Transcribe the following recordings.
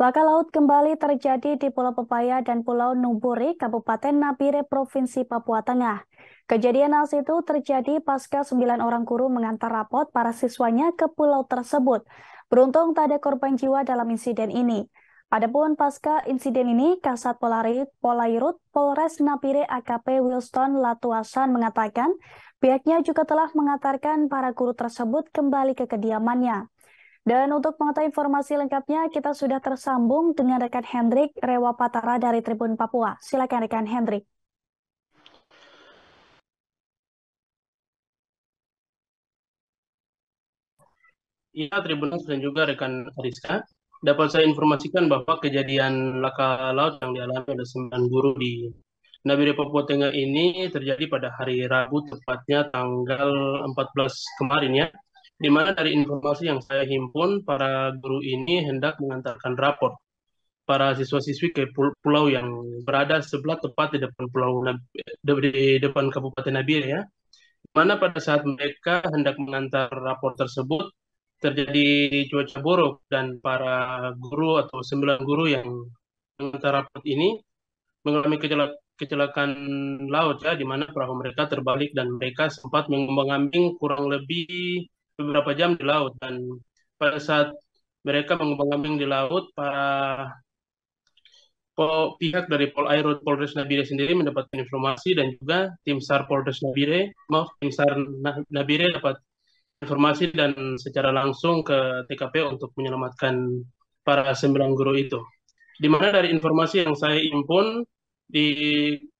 Laka laut kembali terjadi di Pulau Pepaya dan Pulau Nuburi, Kabupaten Nabire, Provinsi Papua Tengah. Kejadian hal itu terjadi pasca 9 orang guru mengantar rapot para siswanya ke pulau tersebut. Beruntung tak ada korban jiwa dalam insiden ini. Adapun pasca insiden ini, Kasat Polari, Polairut Polres Napire AKP Wilston Latuasan mengatakan pihaknya juga telah mengantarkan para guru tersebut kembali ke kediamannya. Dan untuk mengetahui informasi lengkapnya, kita sudah tersambung dengan rekan Hendrik Rewa Patara dari Tribun Papua. Silakan rekan Hendrik. Iya, Tribun dan juga rekan Rizka. Dapat saya informasikan bahwa kejadian laka laut yang dialami oleh sembilan guru di Nabire Papua Tengah ini terjadi pada hari Rabu, tepatnya tanggal 14 kemarin ya, di mana dari informasi yang saya himpun, para guru ini hendak mengantarkan rapor para siswa-siswi ke pulau yang berada sebelah tepat di depan pulau di depan Kabupaten Nabire ya. Di mana pada saat mereka hendak mengantar rapor tersebut terjadi cuaca buruk dan para guru atau sembilan guru yang mengantar rapor ini mengalami kecelakaan laut ya di mana perahu mereka terbalik dan mereka sempat mengambing kurang lebih beberapa jam di laut dan pada saat mereka mengembang di laut para pihak dari Airut Polres Nabire sendiri mendapatkan informasi dan juga tim SAR Polres Nabire, maaf tim SAR Nabire dapat informasi dan secara langsung ke TKP untuk menyelamatkan para sembilan guru itu. Di mana dari informasi yang saya impun di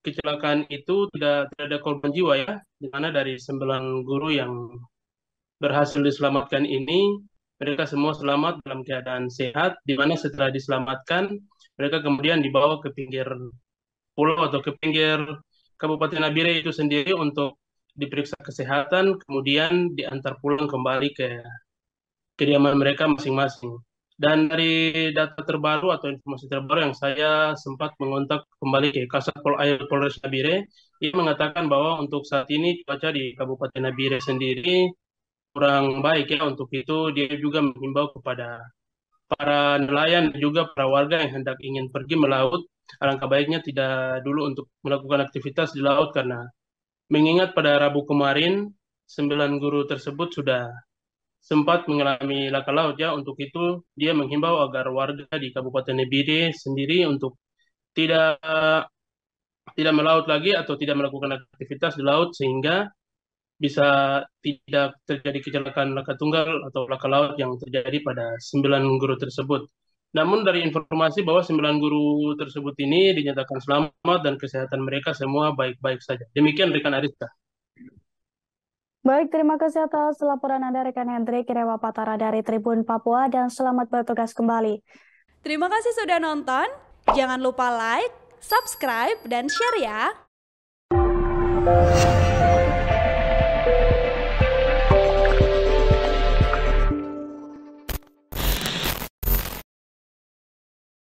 kecelakaan itu tidak, tidak ada korban jiwa ya, di mana dari sembilan guru yang berhasil diselamatkan ini, mereka semua selamat dalam keadaan sehat, di mana setelah diselamatkan, mereka kemudian dibawa ke pinggir pulau atau ke pinggir Kabupaten Nabire itu sendiri untuk diperiksa kesehatan, kemudian diantar pulang kembali ke kediaman mereka masing-masing. Dan dari data terbaru atau informasi terbaru yang saya sempat mengontak kembali ke Kasat Pol air Polres Nabire, ia mengatakan bahwa untuk saat ini cuaca di Kabupaten Nabire sendiri kurang baik ya untuk itu dia juga menghimbau kepada para nelayan juga para warga yang hendak ingin pergi melaut alangkah baiknya tidak dulu untuk melakukan aktivitas di laut karena mengingat pada Rabu kemarin sembilan guru tersebut sudah sempat mengalami laka laut ya untuk itu dia menghimbau agar warga di Kabupaten Nebide sendiri untuk tidak tidak melaut lagi atau tidak melakukan aktivitas di laut sehingga bisa tidak terjadi kecelakaan laka tunggal atau laka laut yang terjadi pada sembilan guru tersebut. Namun dari informasi bahwa sembilan guru tersebut ini dinyatakan selamat dan kesehatan mereka semua baik-baik saja. Demikian rekan Arista. Baik, terima kasih atas laporan Anda rekan Hendri Kirewa Patara dari Tribun Papua dan selamat bertugas kembali. Terima kasih sudah nonton. Jangan lupa like, subscribe, dan share ya.